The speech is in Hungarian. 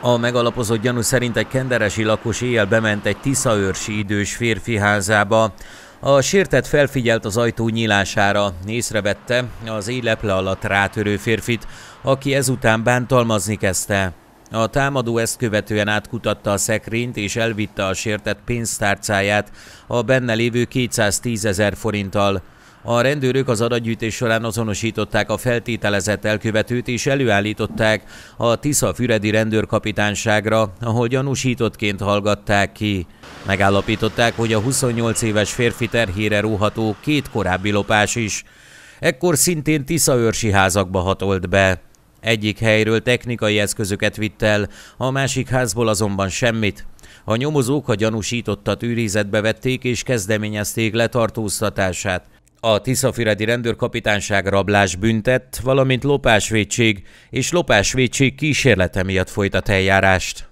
A megalapozott gyanú szerint egy kenderesi lakos éjjel bement egy tiszaőrsi idős férfi házába. A sértett felfigyelt az ajtó nyílására, észrevette az éleple alatt rátörő férfit, aki ezután bántalmazni kezdte. A támadó ezt követően átkutatta a szekrényt és elvitte a sértett pénztárcáját a benne lévő 210 ezer forinttal. A rendőrök az adatgyűjtés során azonosították a feltételezett elkövetőt és előállították a Tisza-Füredi rendőrkapitányságra, ahol gyanúsítottként hallgatták ki. Megállapították, hogy a 28 éves férfi terhére róható két korábbi lopás is. Ekkor szintén őrsi házakba hatolt be. Egyik helyről technikai eszközöket vitt el, a másik házból azonban semmit. A nyomozók a gyanúsítottat őrizetbe vették és kezdeményezték letartóztatását. A Tiszafüredi rendőrkapitányság rablás büntet, valamint lopásvédség és lopásvédség kísérlete miatt folytat eljárást.